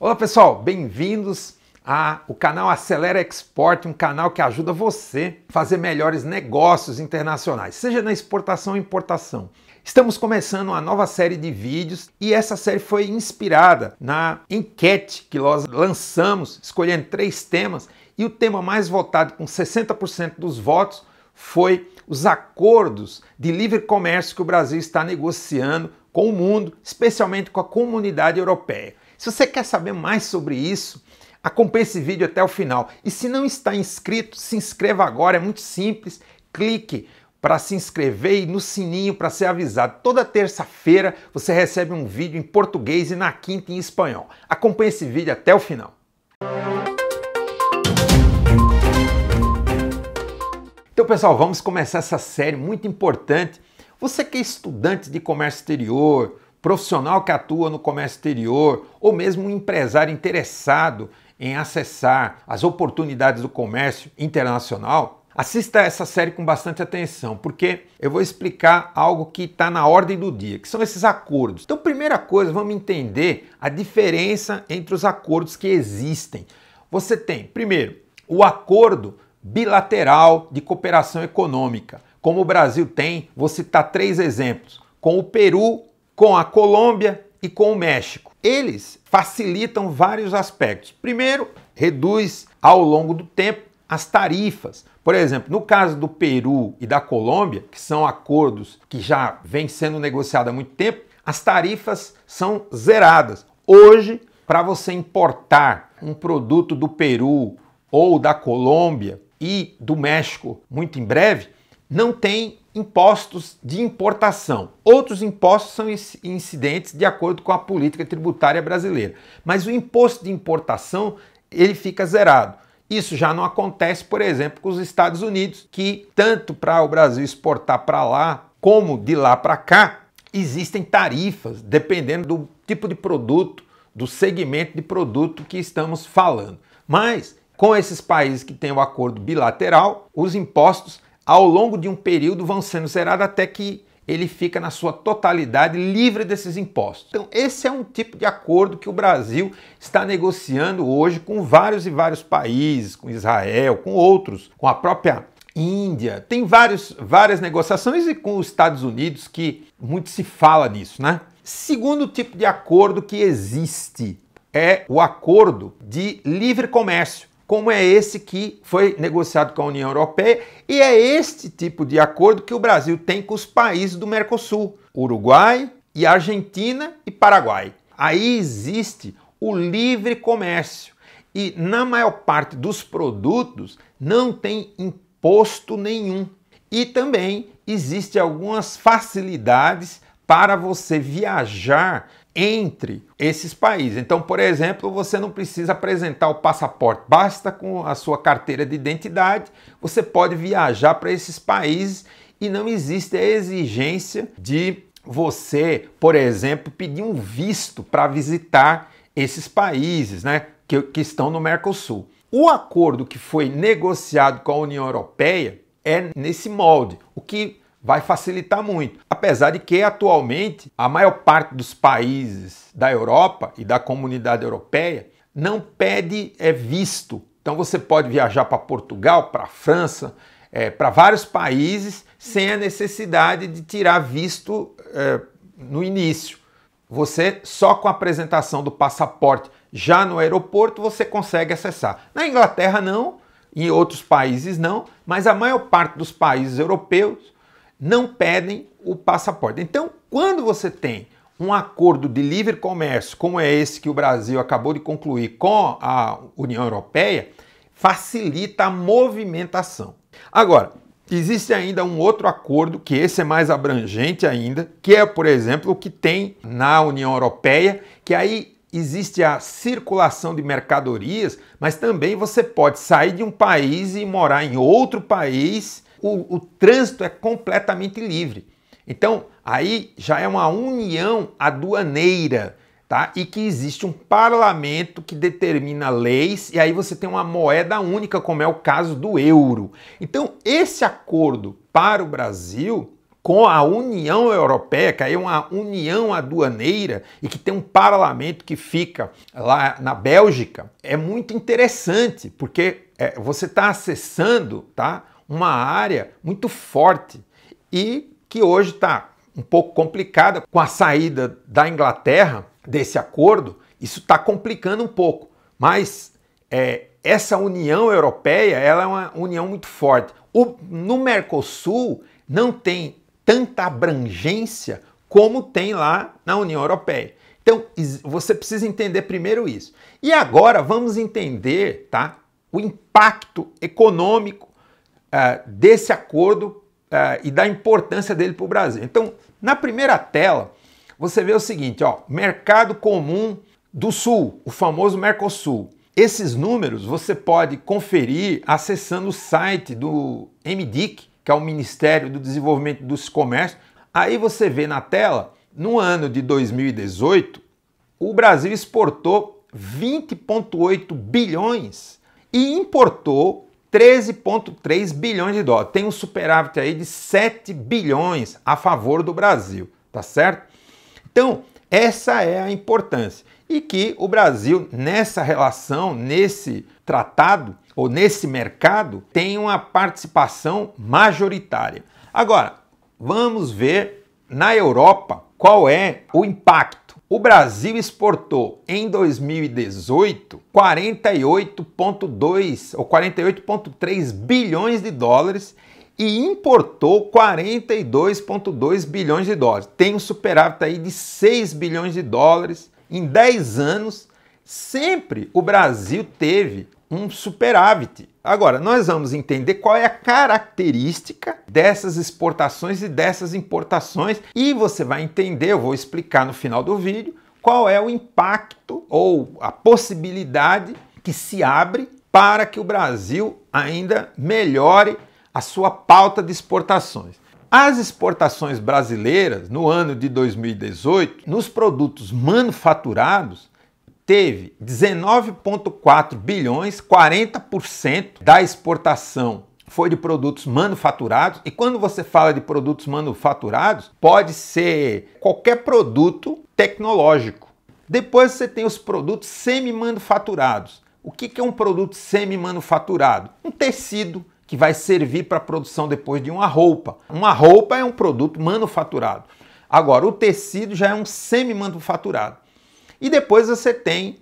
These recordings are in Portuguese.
Olá pessoal, bem-vindos ao canal Acelera Export, um canal que ajuda você a fazer melhores negócios internacionais, seja na exportação ou importação. Estamos começando uma nova série de vídeos e essa série foi inspirada na enquete que nós lançamos, escolhendo três temas, e o tema mais votado com 60% dos votos foi os acordos de livre comércio que o Brasil está negociando com o mundo, especialmente com a comunidade europeia. Se você quer saber mais sobre isso, acompanhe esse vídeo até o final. E se não está inscrito, se inscreva agora, é muito simples. Clique para se inscrever e no sininho para ser avisado. Toda terça-feira você recebe um vídeo em português e na quinta em espanhol. Acompanhe esse vídeo até o final. Então, pessoal, vamos começar essa série muito importante. Você que é estudante de comércio exterior, profissional que atua no comércio exterior ou mesmo um empresário interessado em acessar as oportunidades do comércio internacional, assista a essa série com bastante atenção, porque eu vou explicar algo que está na ordem do dia, que são esses acordos. Então, primeira coisa, vamos entender a diferença entre os acordos que existem. Você tem, primeiro, o acordo bilateral de cooperação econômica. Como o Brasil tem, vou citar três exemplos: com o Peru com a Colômbia e com o México. Eles facilitam vários aspectos. Primeiro, reduz ao longo do tempo as tarifas. Por exemplo, no caso do Peru e da Colômbia, que são acordos que já vêm sendo negociados há muito tempo, as tarifas são zeradas. Hoje, para você importar um produto do Peru ou da Colômbia e do México muito em breve, não tem impostos de importação. Outros impostos são incidentes de acordo com a política tributária brasileira, mas o imposto de importação ele fica zerado. Isso já não acontece, por exemplo, com os Estados Unidos, que tanto para o Brasil exportar para lá como de lá para cá, existem tarifas dependendo do tipo de produto, do segmento de produto que estamos falando. Mas com esses países que têm o acordo bilateral, os impostos ao longo de um período vão sendo zerados até que ele fica na sua totalidade livre desses impostos. Então, esse é um tipo de acordo que o Brasil está negociando hoje com vários e vários países, com Israel, com outros, com a própria Índia. Tem vários, várias negociações e com os Estados Unidos que muito se fala nisso, né? Segundo tipo de acordo que existe é o acordo de livre comércio como é esse que foi negociado com a União Europeia, e é este tipo de acordo que o Brasil tem com os países do Mercosul: Uruguai e Argentina e Paraguai. Aí existe o livre comércio e na maior parte dos produtos não tem imposto nenhum. E também existem algumas facilidades para você viajar entre esses países. Então, por exemplo, você não precisa apresentar o passaporte, basta com a sua carteira de identidade, você pode viajar para esses países e não existe a exigência de você, por exemplo, pedir um visto para visitar esses países, né, que, que estão no Mercosul. O acordo que foi negociado com a União Europeia é nesse molde, o que vai facilitar muito. Apesar de que atualmente a maior parte dos países da Europa e da comunidade europeia não pede é visto. Então você pode viajar para Portugal, para França, é, para vários países sem a necessidade de tirar visto é, no início. Você só com a apresentação do passaporte já no aeroporto você consegue acessar. Na Inglaterra não, em outros países não, mas a maior parte dos países europeus não pedem o passaporte. Então, quando você tem um acordo de livre comércio, como é esse que o Brasil acabou de concluir com a União Europeia, facilita a movimentação. Agora, existe ainda um outro acordo, que esse é mais abrangente ainda, que é, por exemplo, o que tem na União Europeia, que aí existe a circulação de mercadorias, mas também você pode sair de um país e morar em outro país o, o trânsito é completamente livre. Então, aí já é uma união aduaneira, tá? E que existe um parlamento que determina leis e aí você tem uma moeda única, como é o caso do euro. Então, esse acordo para o Brasil com a União Europeia, que é uma união aduaneira e que tem um parlamento que fica lá na Bélgica, é muito interessante, porque é, você está acessando, tá? uma área muito forte e que hoje está um pouco complicada com a saída da Inglaterra desse acordo. Isso está complicando um pouco, mas é, essa União Europeia ela é uma união muito forte. O, no Mercosul não tem tanta abrangência como tem lá na União Europeia. Então, você precisa entender primeiro isso. E agora vamos entender, tá? O impacto econômico ah, desse acordo ah, e da importância dele para o Brasil. Então, na primeira tela, você vê o seguinte: ó, mercado comum do Sul, o famoso Mercosul. Esses números você pode conferir acessando o site do MDIC, que é o Ministério do Desenvolvimento dos Comércios. Aí você vê na tela, no ano de 2018, o Brasil exportou 20,8 bilhões e importou 13,3 bilhões de dólares. Tem um superávit aí de 7 bilhões a favor do Brasil, tá certo? Então, essa é a importância. E que o Brasil, nessa relação, nesse tratado ou nesse mercado, tem uma participação majoritária. Agora, vamos ver na Europa qual é o impacto. O Brasil exportou em 2018 48,2 ou 48,3 bilhões de dólares e importou 42,2 bilhões de dólares. Tem um superávit aí de 6 bilhões de dólares em 10 anos. Sempre o Brasil teve um superávit Agora, nós vamos entender qual é a característica dessas exportações e dessas importações, e você vai entender, eu vou explicar no final do vídeo, qual é o impacto ou a possibilidade que se abre para que o Brasil ainda melhore a sua pauta de exportações. As exportações brasileiras no ano de 2018, nos produtos manufaturados, teve 19,4 bilhões, 40% da exportação foi de produtos manufaturados. E quando você fala de produtos manufaturados, pode ser qualquer produto tecnológico. Depois você tem os produtos semi-manufaturados. O que é um produto semi-manufaturado? Um tecido que vai servir para a produção depois de uma roupa. Uma roupa é um produto manufaturado. Agora, o tecido já é um semi-manufaturado. E depois você tem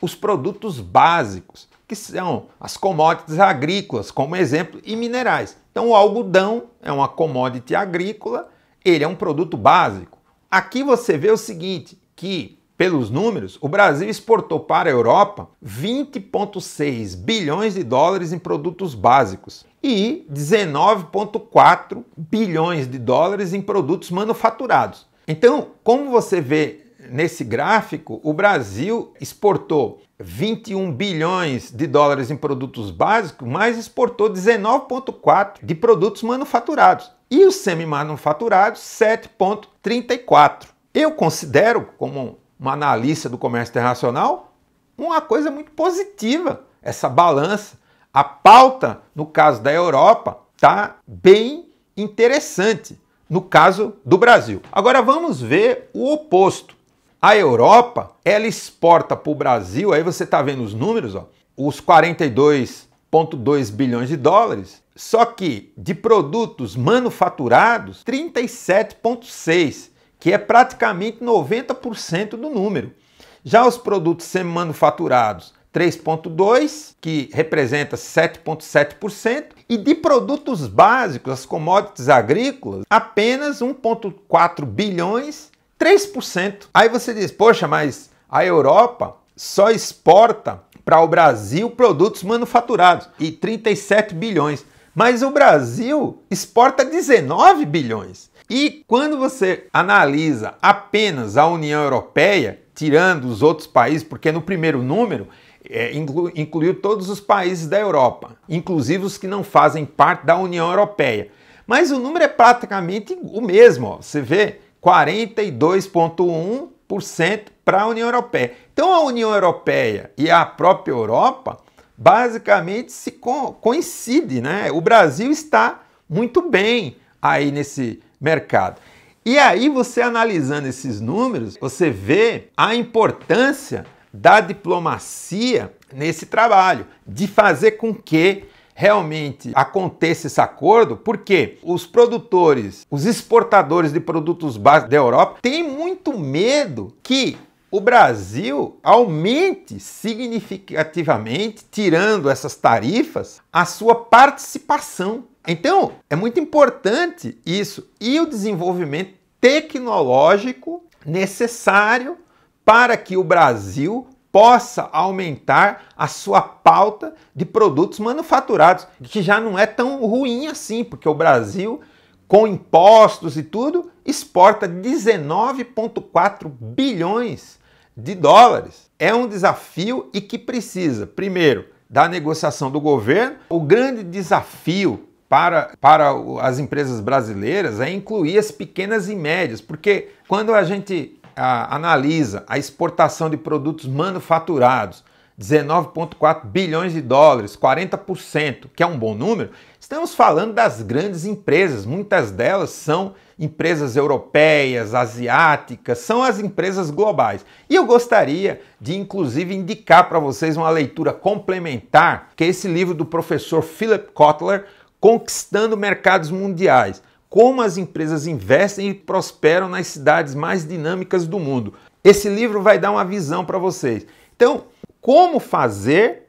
os produtos básicos, que são as commodities agrícolas, como exemplo, e minerais. Então, o algodão é uma commodity agrícola, ele é um produto básico. Aqui você vê o seguinte, que pelos números, o Brasil exportou para a Europa 20,6 bilhões de dólares em produtos básicos e 19,4 bilhões de dólares em produtos manufaturados. Então, como você vê nesse gráfico, o Brasil exportou 21 bilhões de dólares em produtos básicos, mas exportou 19,4 de produtos manufaturados e os semi-manufaturados 7,34. Eu considero, como uma analista do comércio internacional, uma coisa muito positiva essa balança. A pauta, no caso da Europa, está bem interessante no caso do Brasil. Agora vamos ver o oposto. A Europa, ela exporta para o Brasil, aí você está vendo os números, ó, os 42,2 bilhões de dólares, só que de produtos manufaturados, 37,6, que é praticamente 90% do número. Já os produtos semi-manufaturados, 3,2, que representa 7,7%, e de produtos básicos, as commodities agrícolas, apenas 1,4 bilhões, 3%. Aí você diz, poxa, mas a Europa só exporta para o Brasil produtos manufaturados e 37 bilhões. Mas o Brasil exporta 19 bilhões. E quando você analisa apenas a União Europeia, tirando os outros países, porque no primeiro número é, inclu, incluiu todos os países da Europa, inclusive os que não fazem parte da União Europeia. Mas o número é praticamente o mesmo. Ó. Você vê 42,1% para a União Europeia. Então a União Europeia e a própria Europa basicamente se co coincide, né? O Brasil está muito bem aí nesse mercado. E aí você analisando esses números, você vê a importância da diplomacia nesse trabalho, de fazer com que realmente aconteça esse acordo, porque os produtores, os exportadores de produtos básicos da Europa têm muito medo que o Brasil aumente significativamente, tirando essas tarifas, a sua participação. Então, é muito importante isso e o desenvolvimento tecnológico necessário para que o Brasil possa aumentar a sua pauta de produtos manufaturados, que já não é tão ruim assim, porque o Brasil, com impostos e tudo, exporta 19,4 bilhões de dólares. É um desafio e que precisa, primeiro, da negociação do governo. O grande desafio para, para as empresas brasileiras é incluir as pequenas e médias, porque quando a gente a, analisa a exportação de produtos manufaturados, 19,4 bilhões de dólares, 40%, que é um bom número, estamos falando das grandes empresas. Muitas delas são empresas europeias, asiáticas, são as empresas globais. E eu gostaria de, inclusive, indicar para vocês uma leitura complementar, que é esse livro do professor Philip Kotler, Conquistando Mercados Mundiais. Como as empresas investem e prosperam nas cidades mais dinâmicas do mundo. Esse livro vai dar uma visão para vocês. Então, como fazer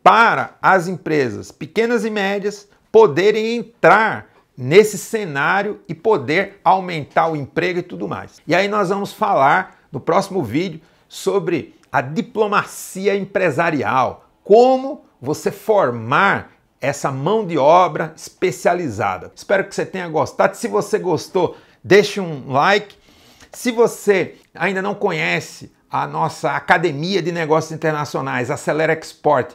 para as empresas pequenas e médias poderem entrar nesse cenário e poder aumentar o emprego e tudo mais. E aí nós vamos falar no próximo vídeo sobre a diplomacia empresarial, como você formar essa mão de obra especializada. Espero que você tenha gostado. Se você gostou, deixe um like. Se você ainda não conhece a nossa Academia de Negócios Internacionais, Acelera Export,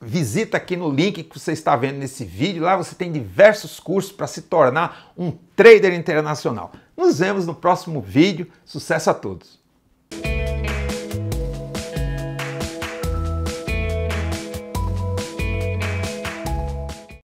visita aqui no link que você está vendo nesse vídeo. Lá você tem diversos cursos para se tornar um trader internacional. Nos vemos no próximo vídeo. Sucesso a todos!